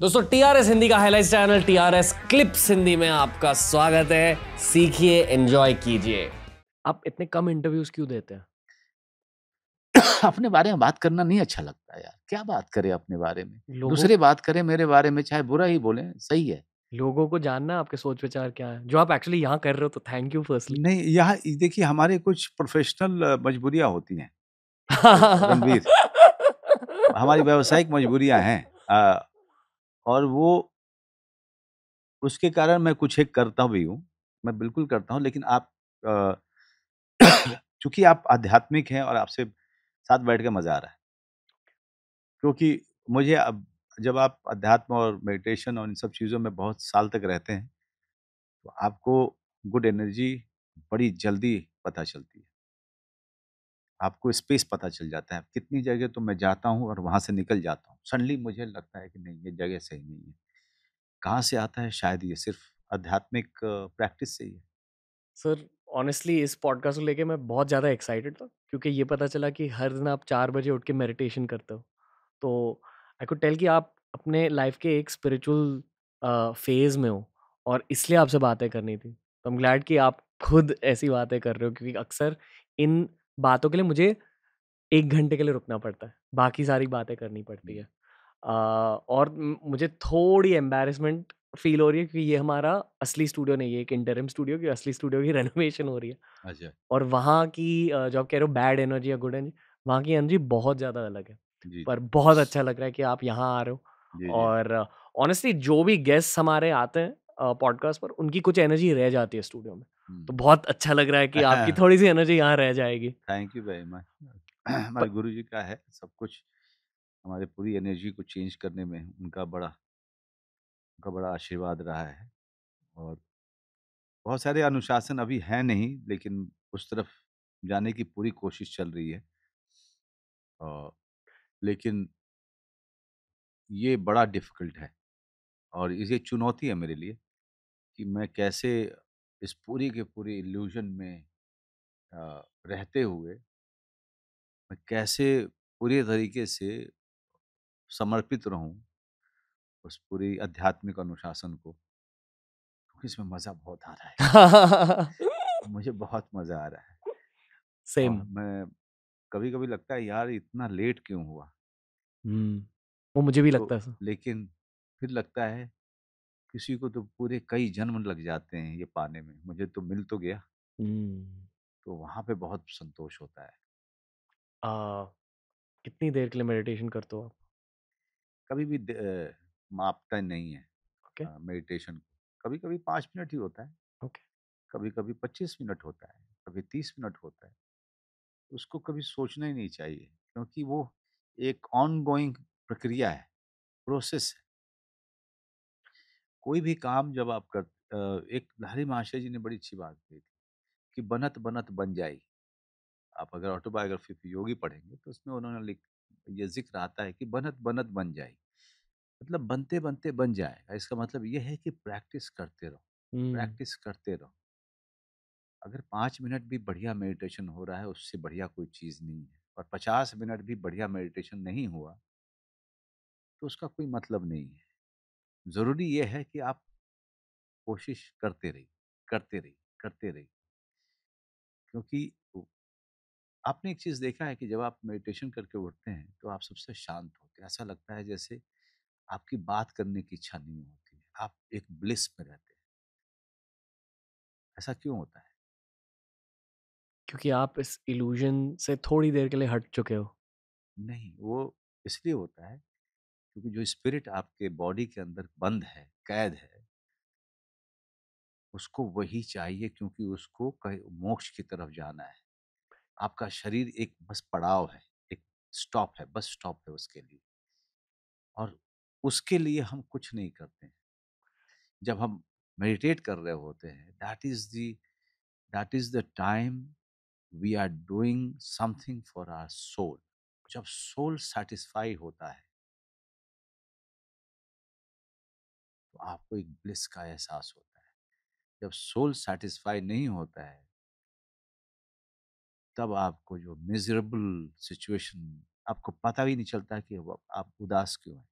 दोस्तों टीआरएस हिंदी का highlight channel TRS clips Hindi में आपका स्वागत है सीखिए एंजॉय कीजिए आप इतने कम इंटरव्यूज क्यों देते हैं अपने बारे में बात करना नहीं अच्छा लगता यार क्या बात करें अपने बारे में दूसरे बात करें मेरे बारे में चाहे बुरा ही बोले सही है लोगों को जानना आपके सोच विचार क्या है जो आप एक्चुअली यहाँ कर रहे हो तो थैंक यू फर्स्टली नहीं यहाँ देखिए हमारे कुछ प्रोफेशनल मजबूरियाँ होती हैं रणवीर हमारी व्यावसायिक मजबूरियाँ हैं और वो उसके कारण मैं कुछ एक करता भी हूँ मैं बिल्कुल करता हूँ लेकिन आप चूंकि आप आध्यात्मिक हैं और आपसे साथ बैठ के मज़ा आ रहा है क्योंकि मुझे अब जब आप अध्यात्म और मेडिटेशन और इन सब चीज़ों में बहुत साल तक रहते हैं तो आपको गुड एनर्जी बड़ी जल्दी पता चलती है आपको स्पेस पता चल जाता है कितनी जगह तो मैं जाता हूँ और वहाँ से निकल जाता हूँ सडनली मुझे लगता है कि नहीं ये जगह सही नहीं है कहाँ से आता है शायद ये सिर्फ आध्यात्मिक प्रैक्टिस से ही है सर ऑनेस्टली इस पॉडकास्ट को लेके मैं बहुत ज़्यादा एक्साइटेड था क्योंकि ये पता चला कि हर दिन आप चार बजे उठ के मेडिटेशन करते हो तो आई कुड टेल कि आप अपने लाइफ के एक स्पिरिचुअल फेज़ में हो और इसलिए आपसे बातें करनी थी तो एम ग्लैड कि आप खुद ऐसी बातें कर रहे हो क्योंकि अक्सर इन बातों के लिए मुझे एक घंटे के लिए रुकना पड़ता है बाकी सारी बातें करनी पड़ती है आ, और मुझे थोड़ी एम्बेरसमेंट फील हो रही है क्योंकि ये हमारा असली स्टूडियो नहीं है एक इंटरम स्टूडियो की असली स्टूडियो की रेनोवेशन हो रही है अच्छा और वहाँ की जो आप कह रहे हो बैड एनर्जी या गुड एनर्जी वहाँ की एनर्जी बहुत ज़्यादा अलग है पर बहुत अच्छा लग रहा है कि आप यहाँ आ रहे हो और ऑनेस्टली जो भी गेस्ट हमारे आते हैं पॉडकास्ट पर उनकी कुछ एनर्जी रह जाती है स्टूडियो में तो बहुत अच्छा लग रहा है कि आपकी थोड़ी सी एनर्जी यहाँ रह जाएगी थैंक यू वेरी मच हमारे गुरु जी का है सब कुछ हमारे पूरी एनर्जी को चेंज करने में उनका बड़ा उनका बड़ा आशीर्वाद रहा है और बहुत सारे अनुशासन अभी हैं नहीं लेकिन उस तरफ जाने की पूरी कोशिश चल रही है और लेकिन ये बड़ा डिफिकल्ट है और ये चुनौती है मेरे लिए कि मैं कैसे इस पूरी के पूरी इल्यूजन में रहते हुए मैं कैसे पूरे तरीके से समर्पित रहूं उस पूरी आध्यात्मिक अनुशासन को क्योंकि इसमें मज़ा बहुत आ रहा है। मुझे बहुत मज़ा आ रहा है सेम मैं कभी-कभी लगता है यार इतना लेट क्यों हुआ? हम्म, वो मुझे भी तो लगता है लेकिन फिर लगता है किसी को तो पूरे कई जन्म लग जाते हैं ये पाने में मुझे तो मिल तो गया हम्म। तो वहां पे बहुत संतोष होता है आ, कितनी देर के लिए मेडिटेशन करते हो आप कभी भी मापता नहीं है मेडिटेशन okay. कभी कभी पाँच मिनट ही होता है okay. कभी कभी पच्चीस मिनट होता है कभी तीस मिनट होता है उसको कभी सोचना ही नहीं चाहिए क्योंकि वो एक ऑन गोइंग प्रक्रिया है प्रोसेस है कोई भी काम जब आप कर एक हरी महाशय जी ने बड़ी अच्छी बात कही थी कि बनत बनत बन जाई आप अगर ऑटोबायोग्राफी पे योगी पढ़ेंगे तो उसमें उन्होंने लिख ये जिक्र आता है कि बनत बनत बन जाए मतलब बनते बनते बन जाएगा इसका मतलब यह है कि प्रैक्टिस करते रहो प्रैक्टिस करते रहो अगर पाँच मिनट भी बढ़िया मेडिटेशन हो रहा है उससे बढ़िया कोई चीज़ नहीं है और पचास मिनट भी बढ़िया मेडिटेशन नहीं हुआ तो उसका कोई मतलब नहीं है ज़रूरी यह है कि आप कोशिश करते रहिए, करते रहिए, करते रहिए। क्योंकि आपने एक चीज़ देखा है कि जब आप मेडिटेशन करके उठते हैं, तो आप सबसे शांत होते हैं। ऐसा लगता है जैसे आपकी बात करने की इच्छा नहीं होती है, आप एक ब्लिस में रहते हैं। ऐसा क्यों होता है? क्योंकि आप इस इल्यूज़न से थोड़ी देर के लिए हट चुके हो। नहीं, वो इसलिए होता है क्योंकि जो स्पिरिट आपके बॉडी के अंदर बंद है कैद है उसको वही चाहिए क्योंकि उसको मोक्ष की तरफ जाना है आपका शरीर एक बस पड़ाव है एक स्टॉप है बस स्टॉप है उसके लिए और उसके लिए हम कुछ नहीं करते हैं जब हम मेडिटेट कर रहे होते हैं that is the that is the time we are doing something for our soul जब सोल सेटिस्फाई होता है तो आपको एक ब्लिस का एहसास होता है जब सोल सेटिस्फाई नहीं होता है तब आपको जो मिजरेबल सिचुएशन आपको पता भी नहीं चलता कि आप उदास क्यों हैं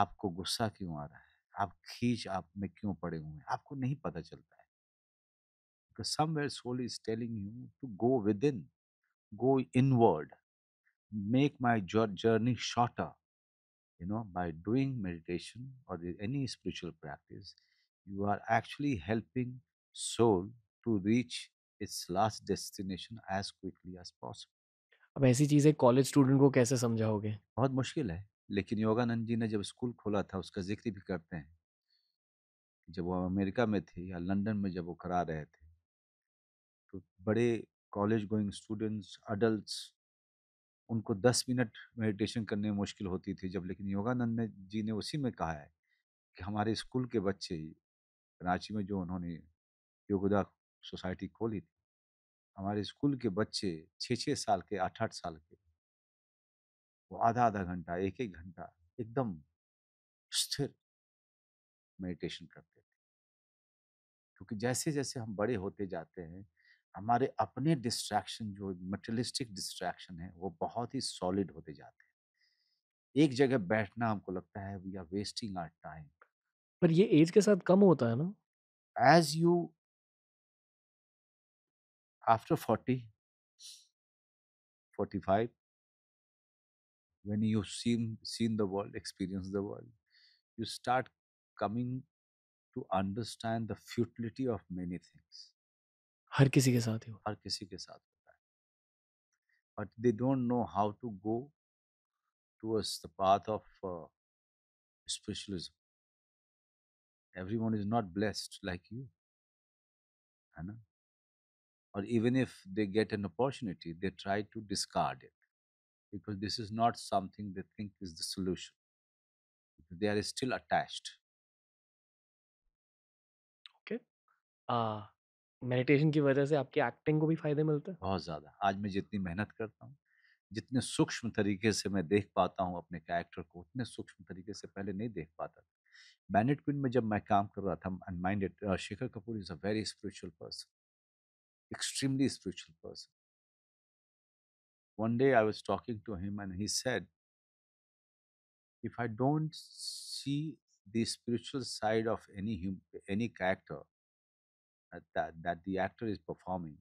आपको गुस्सा क्यों आ रहा है आप खींच आप में क्यों पड़े हुए हैं आपको नहीं पता चलता है because somewhere soul is telling you to go within go inward make my journey shorter you know by doing meditation or any spiritual practice you are actually helping soul to reach its last destination as quickly as possible अब ऐसी चीजें college student को कैसे समझाओगे बहुत मुश्किल है लेकिन योगानंद जी ने जब स्कूल खोला था उसका जिक्र भी करते हैं जब वो अमेरिका में थे या लंदन में जब वो करा रहे थे तो बड़े कॉलेज गोइंग स्टूडेंट्स अडल्ट उनको दस मिनट मेडिटेशन करने में मुश्किल होती थी जब लेकिन योगानंद ने जी ने उसी में कहा है कि हमारे स्कूल के बच्चे कराची में जो उन्होंने योगदा सोसाइटी खोली थी हमारे स्कूल के बच्चे छः छः साल के आठ आठ साल के वो आधा आधा घंटा एक एक घंटा एकदम स्थिर मेडिटेशन करते थे क्योंकि जैसे जैसे हम बड़े होते जाते हैं हमारे अपने डिस्ट्रैक्शन जो मटेरियलिस्टिक डिस्ट्रैक्शन है वो बहुत ही सॉलिड होते जाते हैं एक जगह बैठना हमको लगता है we are wasting our time पर ये एज के साथ कम होता है ना age you after forty forty five when you seen seen the world experience the world you start coming to understand the futility of many things हर किसी के साथ ही हर किसी के साथ होता है but they don't know how to go towards the path of specialism every one is not blessed like you है ना और even if they get an opportunity they try to discard it because this is not something they think is the solution They are still attached. Okay. Uh, meditation की वजह से आपकी acting को भी फायदे मिलते हैं बहुत ज़्यादा आज मैं जितनी मेहनत करता हूँ जितने सूक्ष्म तरीके से मैं देख पाता हूँ अपने कैरेक्टर को उतने सूक्ष्म तरीके से पहले नहीं देख पाता था बैनेट क्विन में जब मैं काम कर रहा था unminded Shekhar Kapoor is a very spiritual person extremely spiritual person one day I was talking to him and he said if I don't see the spiritual side of any any character that, that the actor is performing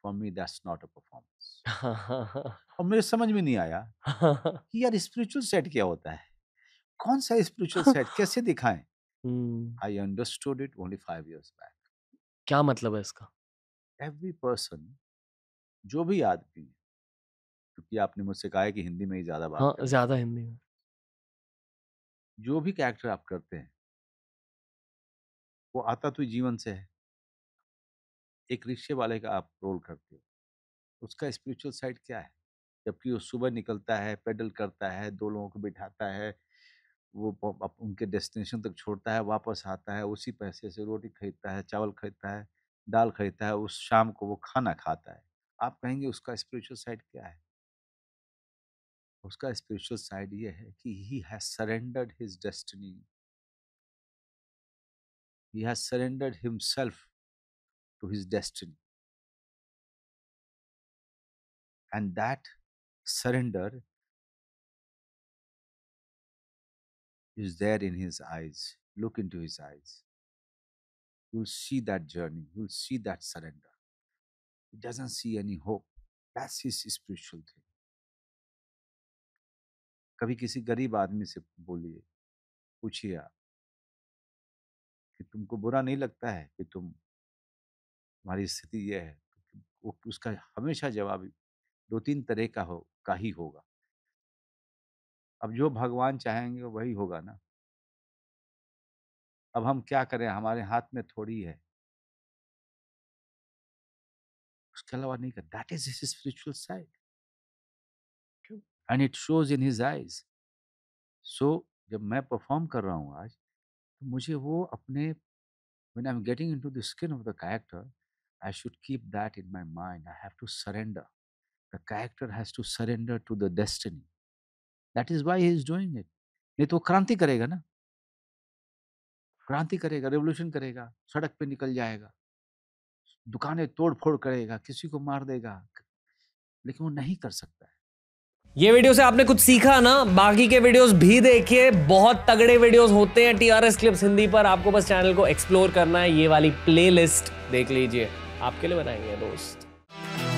for me that's not a performance और मुझे समझ में नहीं आया कि यार spiritual set क्या होता है कौन सा स्पिरिचुअल सेट कैसे दिखाएं I understood it only five years back क्या मतलब है इसका एवरी पर्सन जो भी आदमी क्योंकि आपने मुझसे कहा है कि हिंदी में ही ज्यादा बात हाँ, ज्यादा हिंदी में जो भी कैरेक्टर आप करते हैं वो आता तो जीवन से है एक रिक्शे वाले का आप रोल करते हो उसका स्पिरिचुअल साइड क्या है जबकि वो सुबह निकलता है पैडल करता है दो लोगों को बिठाता है वो उनके डेस्टिनेशन तक छोड़ता है वापस आता है उसी पैसे से रोटी खरीदता है चावल खरीदता है दाल खरीदता है उस शाम को वो खाना खाता है आप कहेंगे उसका स्पिरिचुअल साइड क्या है उसका स्पिरिचुअल साइड ये है कि he has surrendered his destiny he has surrendered himself to his destiny. And that surrender is there in his eyes. Look into his eyes. You'll see that journey, you'll see that surrender. He doesn't see any hope. That's his spiritual thing. कभी किसी गरीब आदमी से बोलिए पूछिए आप कि तुमको बुरा नहीं लगता है कि तुम हमारी स्थिति यह है वो उसका हमेशा जवाब दो तीन तरह का हो का ही होगा अब जो भगवान चाहेंगे वही होगा ना अब हम क्या करें हमारे हाथ में थोड़ी है उसके अलावा नहीं कर that is spiritual side and it shows in his eyes so जब मैं परफॉर्म कर रहा हूँ आज तो मुझे वो अपने when I'm getting into the skin of the character I should keep that in my mind. I have to surrender. The character has to surrender to the destiny. That is why he is doing it. नहीं तो क्रांति करेगा ना क्रांति करेगा revolution करेगा सड़क पे निकल जाएगा दुकानें तोड़ फोड़ करेगा किसी को मार देगा लेकिन वो नहीं कर सकता है ये वीडियो से आपने कुछ सीखा ना बाकी के वीडियोस भी देखिए बहुत तगड़े वीडियोस होते हैं टीआरएस क्लिप्स हिंदी पर आपको बस चैनल को एक्सप्लोर करना है ये वाली प्लेलिस्ट देख लीजिए आपके लिए बनाएंगे दोस्त